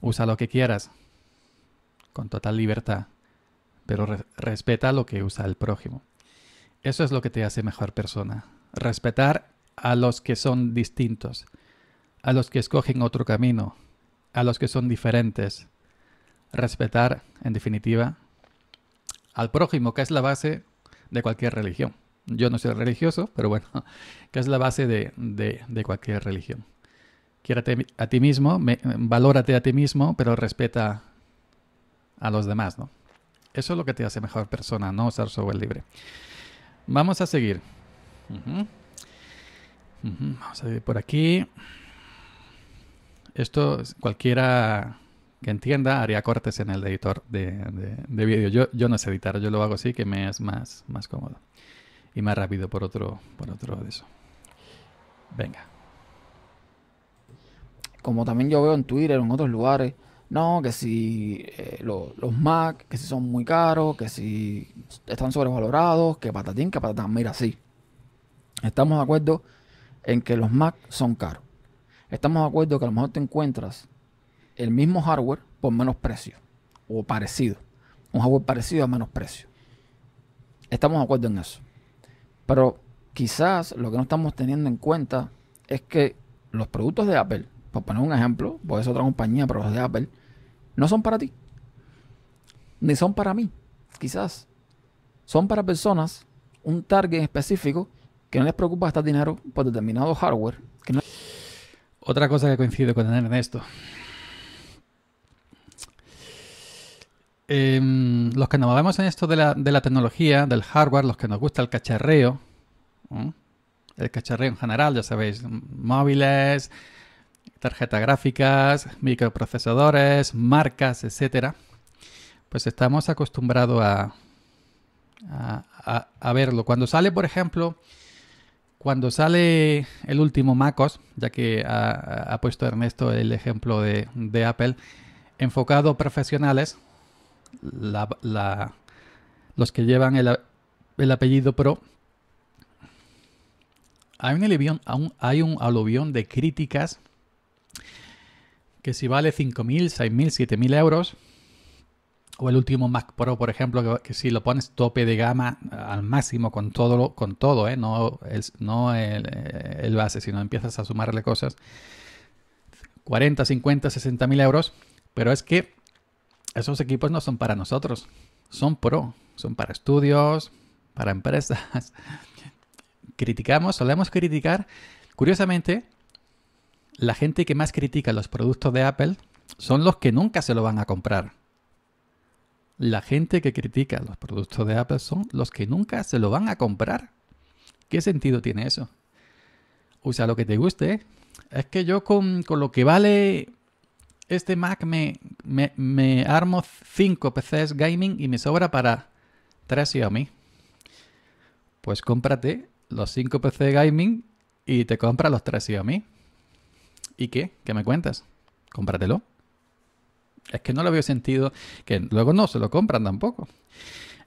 Usa lo que quieras, con total libertad, pero respeta lo que usa el prójimo. Eso es lo que te hace mejor persona respetar a los que son distintos, a los que escogen otro camino, a los que son diferentes. Respetar, en definitiva, al prójimo, que es la base de cualquier religión. Yo no soy religioso, pero bueno, que es la base de, cualquier religión. Quiérate a ti mismo, valórate a ti mismo, pero respeta a los demás, ¿no? Eso es lo que te hace mejor persona, no usar software libre. Vamos a seguir. Vamos a ver por aquí. Esto cualquiera que entienda haría cortes en el editor de, vídeo. Yo, no sé editar, yo lo hago así que me es más, más cómodo y más rápido por otro, por otro de eso. Venga. Como también yo veo en Twitter, en otros lugares, no, que si eh, los Mac, que si son muy caros, que si están sobrevalorados, que patatín, que patatín mira, así Estamos de acuerdo en que los Mac son caros. Estamos de acuerdo que a lo mejor te encuentras el mismo hardware por menos precio o parecido. Un hardware parecido a menos precio. Estamos de acuerdo en eso. Pero quizás lo que no estamos teniendo en cuenta es que los productos de Apple, por poner un ejemplo, por ser otra compañía, pero los de Apple, no son para ti. Ni son para mí, quizás. Son para personas, un target específico que no les preocupa gastar dinero por determinado hardware. Otra cosa que coincido con en esto. Em, los que nos movemos en esto de la, tecnología, del hardware, los que nos gusta el cacharreo, el cacharreo en general, ya sabéis, móviles, tarjetas gráficas, microprocesadores, marcas, etc. pues estamos acostumbrados a verlo. Cuando sale, por ejemplo, cuando sale el último MacOS, ya que ha, puesto Ernesto el ejemplo de, Apple, enfocado a profesionales, los que llevan el, apellido Pro, hay un, aluvión, hay un aluvión de críticas que si vale 5.000, 6.000, 7.000 euros, o el último Mac Pro, por ejemplo, que, si lo pones tope de gama eh, al máximo con todo, con todo eh, no, el, no eh, el, base, sino empiezas a sumarle cosas, 40, 50, 60 mil euros, pero es que esos equipos no son para nosotros, son pro, son para estudios, para empresas. Criticamos, solemos criticar, curiosamente, la gente que más critica los productos de Apple son los que nunca se lo van a comprar la gente que critica los productos de Apple son los que nunca se lo van a comprar. ¿Qué sentido tiene eso? Usa lo que te guste. ¿eh? Es que yo con, lo que vale este Mac me, me, armo 5 PCs gaming y me sobra para 3 Xiaomi. Pues cómprate los 5 PC gaming y te compra los 3 Xiaomi. ¿Y qué? ¿Qué me cuentas? Cómpratelo. Es que no lo veo sentido que luego no se lo compran tampoco.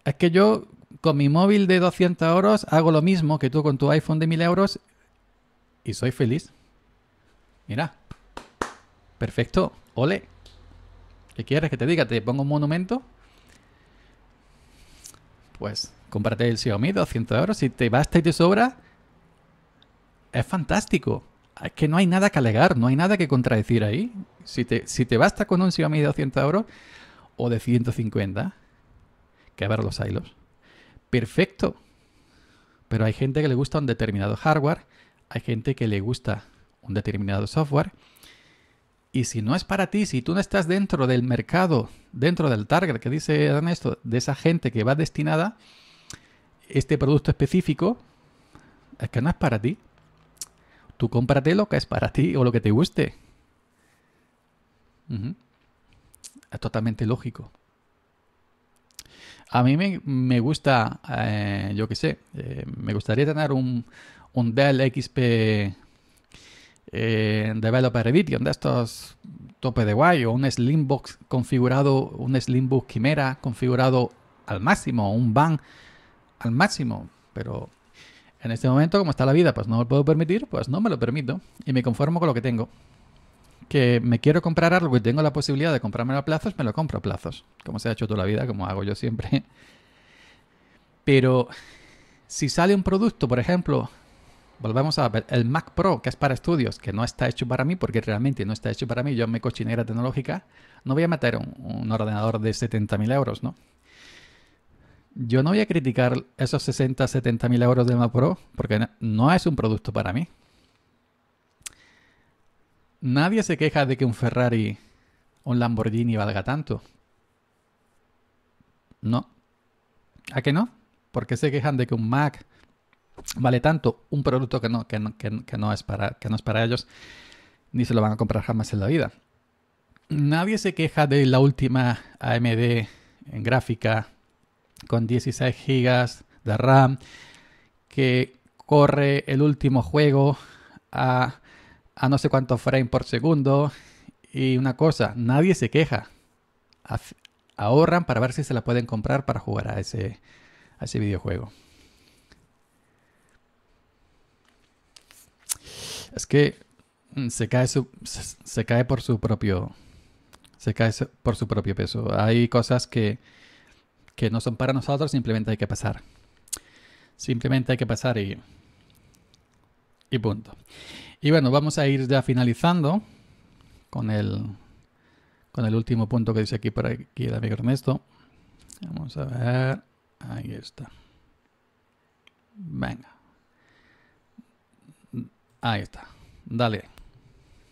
Es que yo con mi móvil de 200 euros hago lo mismo que tú con tu iPhone de 1000 euros y soy feliz. Mira, perfecto, ole. ¿Qué quieres que te diga? ¿Te pongo un monumento? Pues cómprate el Xiaomi 200 euros. Si te basta y te sobra, es fantástico que no hay nada que alegar, no hay nada que contradecir ahí. Si te, si te basta con un Xiaomi de 200 euros o de 150, que a ver los hilos, perfecto. Pero hay gente que le gusta un determinado hardware, hay gente que le gusta un determinado software. Y si no es para ti, si tú no estás dentro del mercado, dentro del target que dice Ernesto, de esa gente que va destinada, este producto específico, es que no es para ti. Tú cómprate lo que es para ti o lo que te guste. Es totalmente lógico. A mí me, gusta, eh, yo qué sé, eh, me gustaría tener un, un Dell XP eh, Developer Edition de estos tope de guay o un Slimbox configurado, un Slimbox Quimera configurado al máximo, un BAN al máximo, pero en este momento, como está la vida, pues no lo puedo permitir, pues no me lo permito y me conformo con lo que tengo. Que me quiero comprar algo y tengo la posibilidad de comprármelo a plazos, me lo compro a plazos, como se ha hecho toda la vida, como hago yo siempre. Pero si sale un producto, por ejemplo, volvemos a ver, el Mac Pro, que es para estudios, que no está hecho para mí, porque realmente no está hecho para mí, yo me cochinera tecnológica, no voy a meter un, un ordenador de 70.000 euros, ¿no? yo no voy a criticar esos 60, 70 mil euros de Pro porque no es un producto para mí. Nadie se queja de que un Ferrari o un Lamborghini valga tanto. No. ¿A qué no? ¿Por qué se quejan de que un Mac vale tanto? Un producto que no, es, para, que no es para ellos, ni se lo van a comprar jamás en la vida. Nadie se queja de la última AMD en gráfica con 16 gigas de RAM que corre el último juego a, a no sé cuánto frame por segundo. Y una cosa, nadie se queja. Ahorran para ver si se la pueden comprar para jugar a ese, a ese videojuego. Es que mm, se cae, se cae por su propio. Se cae por su propio peso. Hay cosas que que no son para nosotros, simplemente hay que pasar. Simplemente hay que pasar y, y punto. Y bueno, vamos a ir ya finalizando con el, con el último punto que dice aquí por aquí el amigo Ernesto. Vamos a ver. Ahí está. Venga. Ahí está. Dale.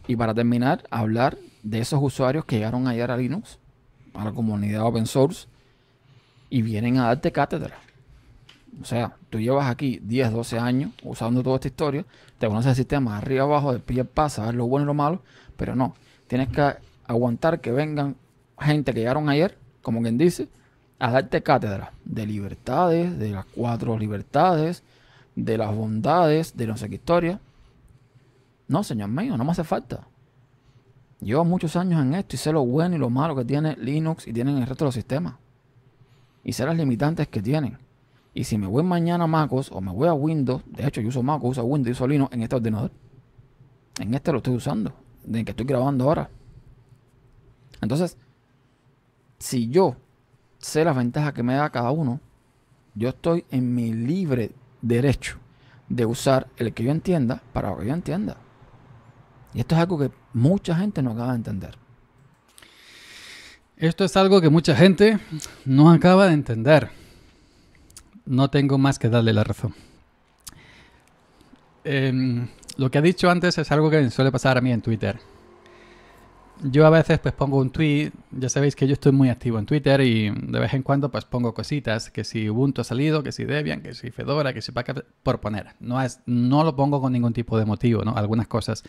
Y para terminar, hablar de esos usuarios que llegaron llegar a Linux, a la comunidad open source, y vienen a darte cátedra. O sea, tú llevas aquí 10, 12 años usando toda esta historia, te conoces el sistema arriba, abajo, de pie, pasa, ver lo bueno y lo malo, pero no. Tienes que aguantar que vengan gente que llegaron ayer, como quien dice, a darte cátedra de libertades, de las cuatro libertades, de las bondades, de no sé qué historia. No, señor mío, no me hace falta. Llevo muchos años en esto y sé lo bueno y lo malo que tiene Linux y tienen el resto de los sistemas y sé las limitantes que tienen. Y si me voy mañana a MacOS o me voy a Windows, de hecho yo uso MacOS, uso Windows, uso Linux en este ordenador. En este lo estoy usando, en el que estoy grabando ahora. Entonces, si yo sé las ventajas que me da cada uno, yo estoy en mi libre derecho de usar el que yo entienda para lo que yo entienda. Y esto es algo que mucha gente no acaba de entender. Esto es algo que mucha gente no acaba de entender. No tengo más que darle la razón. Em, lo que ha dicho antes es algo que me suele pasar a mí en Twitter. Yo a veces pues pongo un tweet, ya sabéis que yo estoy muy activo en Twitter y de vez en cuando pues pongo cositas, que si Ubuntu ha salido, que si Debian, que si Fedora, que si Paca... por poner. No, es, no lo pongo con ningún tipo de motivo, ¿no? Algunas cosas.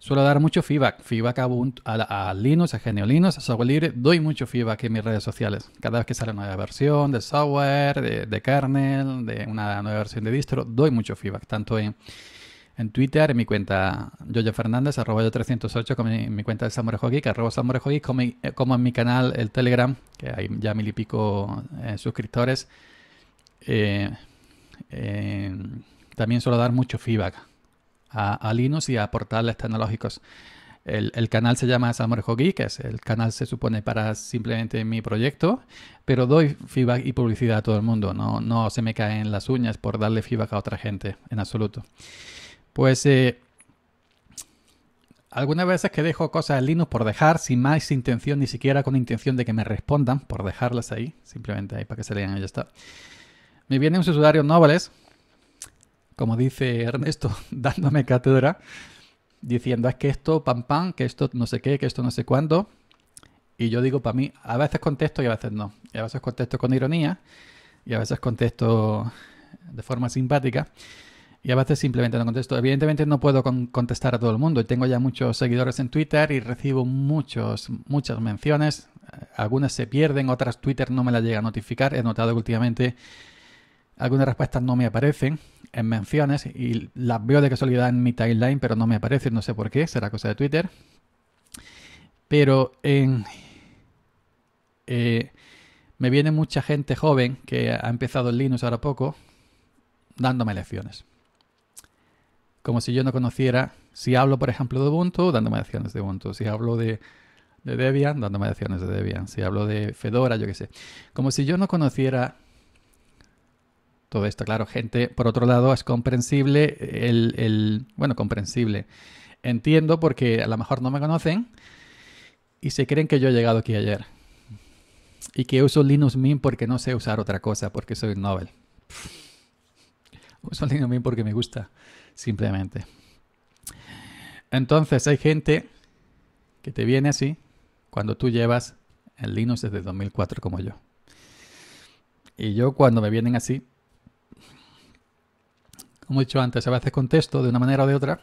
Suelo dar mucho feedback, feedback a, Linux, a Genio Linux, a software libre. Doy mucho feedback en mis redes sociales. Cada vez que sale una nueva versión de software, de, kernel, de una nueva versión de distro, doy mucho feedback, tanto en Twitter, en mi cuenta Yoyo arroba yo 308, como en mi cuenta de Samurai Geek, arroba como, en mi canal el Telegram, que hay ya mil y pico eh, suscriptores. Eh, eh, también suelo dar mucho feedback a, Linux y a portales tecnológicos. El, canal se llama Samorjo Geek, es el canal se supone para simplemente mi proyecto, pero doy feedback y publicidad a todo el mundo, no, no se me caen las uñas por darle feedback a otra gente, en absoluto. Pues eh, algunas veces que dejo cosas en Linux por dejar, sin más intención, ni siquiera con intención de que me respondan, por dejarlas ahí, simplemente ahí para que se lean y ya está. Me vienen un usuario nobles como dice Ernesto, dándome cátedra, diciendo es que esto, pam, pam, que esto no sé qué, que esto no sé cuándo. Y yo digo, para mí, a veces contesto y a veces no. Y a veces contesto con ironía y a veces contesto de forma simpática y a veces simplemente no contesto. Evidentemente no puedo contestar a todo el mundo. y Tengo ya muchos seguidores en Twitter y recibo muchos, muchas menciones. Eh, algunas se pierden, otras Twitter no me las llega a notificar. He notado últimamente algunas respuestas no me aparecen en menciones y las veo de casualidad en mi timeline, pero no me aparecen, no sé por qué, será cosa de Twitter. Pero en, eh, me viene mucha gente joven que ha empezado en Linux ahora poco dándome lecciones. Como si yo no conociera, si hablo por ejemplo de Ubuntu, dándome lecciones de Ubuntu. Si hablo de, de Debian, dándome lecciones de Debian. Si hablo de Fedora, yo qué sé. Como si yo no conociera todo esto, claro, gente, por otro lado, es comprensible el, bueno, comprensible. Entiendo porque a lo mejor no me conocen y se creen que yo he llegado aquí ayer. Y que uso Linux Mint porque no sé usar otra cosa, porque soy Nobel. Uso Linux Mint porque me gusta, simplemente. Entonces hay gente que te viene así cuando tú llevas el Linux desde 2004 como yo. Y yo cuando me vienen así, como he dicho antes, a veces contesto de una manera o de otra,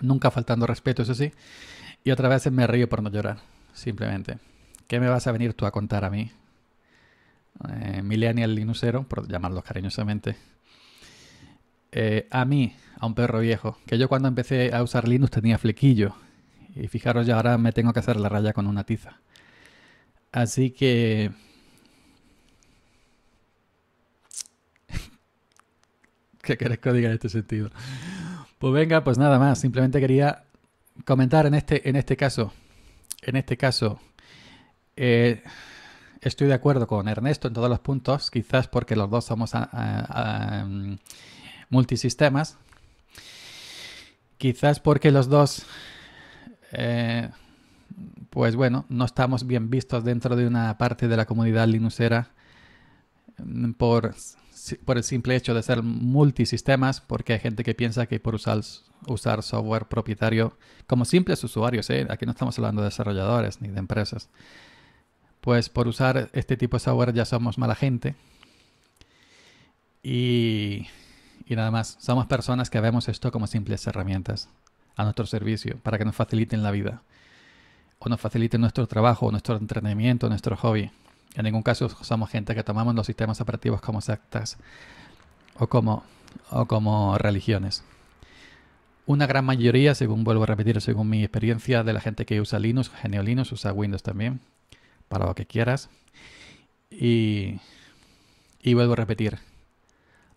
nunca faltando respeto, eso sí, y otras veces me río por no llorar, simplemente. ¿Qué me vas a venir tú a contar a mí? Eh, millennial Linuxero, por llamarlos cariñosamente. Eh, a mí, a un perro viejo, que yo cuando empecé a usar Linux tenía flequillo. Y fijaros, ya ahora me tengo que hacer la raya con una tiza. Así que ¿Qué querés que diga en este sentido? Pues venga, pues nada más. Simplemente quería comentar en este, en este caso. En este caso. Eh, estoy de acuerdo con Ernesto en todos los puntos, quizás porque los dos somos ah, ah, multisistemas. Quizás porque los dos. Eh, pues bueno, no estamos bien vistos dentro de una parte de la comunidad linuxera mm, por por el simple hecho de ser multisistemas, porque hay gente que piensa que por usar, usar software propietario, como simples usuarios, ¿eh? aquí no estamos hablando de desarrolladores ni de empresas, pues por usar este tipo de software ya somos mala gente. Y, y nada más, somos personas que vemos esto como simples herramientas a nuestro servicio para que nos faciliten la vida, o nos faciliten nuestro trabajo, nuestro entrenamiento, nuestro hobby. En ningún caso somos gente que tomamos los sistemas operativos como sectas o como, o como religiones. Una gran mayoría, según vuelvo a repetir, según mi experiencia, de la gente que usa Linux, Genio Linux, usa Windows también, para lo que quieras. Y, y vuelvo a repetir,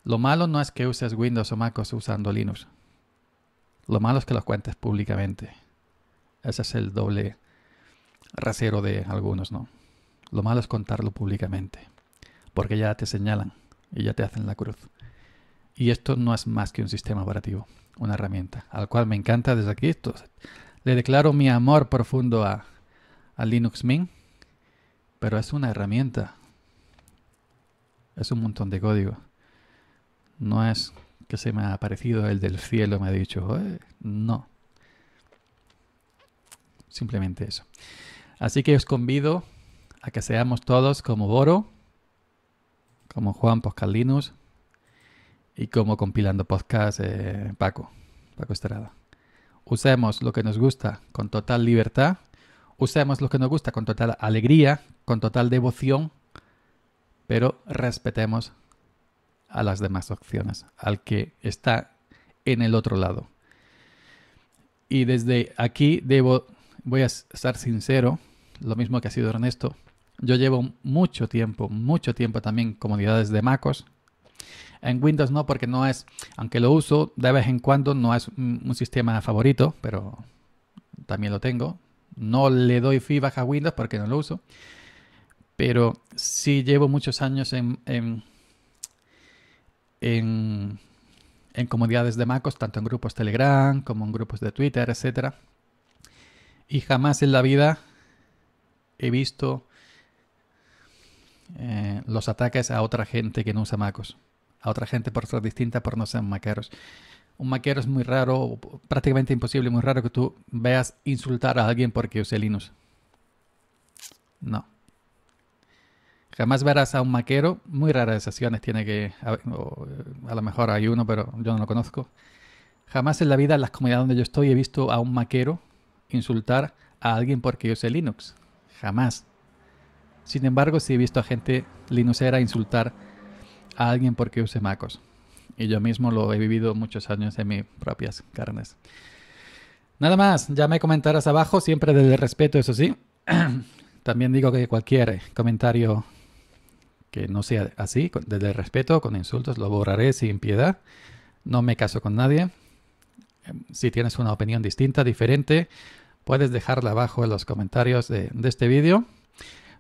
lo malo no es que uses Windows o MacOS usando Linux. Lo malo es que los cuentes públicamente. Ese es el doble rasero de algunos, ¿no? Lo malo es contarlo públicamente, porque ya te señalan y ya te hacen la cruz. Y esto no es más que un sistema operativo, una herramienta, al cual me encanta desde aquí. Le declaro mi amor profundo a, Linux Mint, pero es una herramienta. Es un montón de código. No es que se me ha aparecido el del cielo, me ha dicho, no. Simplemente eso. Así que os convido a que seamos todos como Boro, como Juan Poscalinus y como compilando podcast eh, Paco, Paco Estrada. Usemos lo que nos gusta con total libertad, usemos lo que nos gusta con total alegría, con total devoción, pero respetemos a las demás opciones, al que está en el otro lado. Y desde aquí debo, voy a estar sincero, lo mismo que ha sido Ernesto, yo llevo mucho tiempo, mucho tiempo también comodidades de MacOS. En Windows no, porque no es, aunque lo uso de vez en cuando, no es un sistema favorito, pero también lo tengo. No le doy FIBA a Windows porque no lo uso. Pero sí llevo muchos años en, en, en, de MacOS, tanto en grupos Telegram como en grupos de Twitter, etc. Y jamás en la vida he visto eh, los ataques a otra gente que no usa MacOS, a otra gente por ser distinta, por no ser maqueros. Un maquero es muy raro, prácticamente imposible, muy raro que tú veas insultar a alguien porque use Linux. No. Jamás verás a un maquero, muy raras sesiones tiene que, a, lo mejor hay uno, pero yo no lo conozco. Jamás en la vida en las comunidades donde yo estoy he visto a un maquero insultar a alguien porque use Linux. Jamás. Sin embargo, sí he visto a gente linuxera insultar a alguien porque use MacOS. Y yo mismo lo he vivido muchos años en mis propias carnes. Nada más, ya me comentarás abajo, siempre desde respeto, eso sí. También digo que cualquier comentario que no sea así, desde respeto, con insultos, lo borraré sin piedad. No me caso con nadie. Em, si tienes una opinión distinta, diferente, puedes dejarla abajo en los comentarios de, de este vídeo.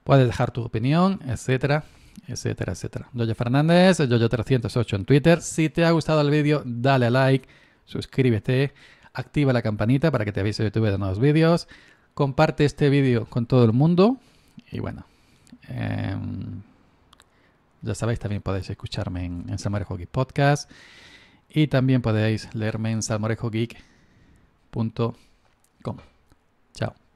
Puedes dejar tu opinión, etcétera, etcétera, etcétera. Yoyo Fernández, Yoyo308 en Twitter. Si te ha gustado el vídeo, dale a like, suscríbete, activa la campanita para que te avise YouTube de nuevos vídeos. Comparte este vídeo con todo el mundo. Y bueno, em, ya sabéis, también podéis escucharme en, en Geek Podcast. Y también podéis leerme en salmorejogeek.com. Chao.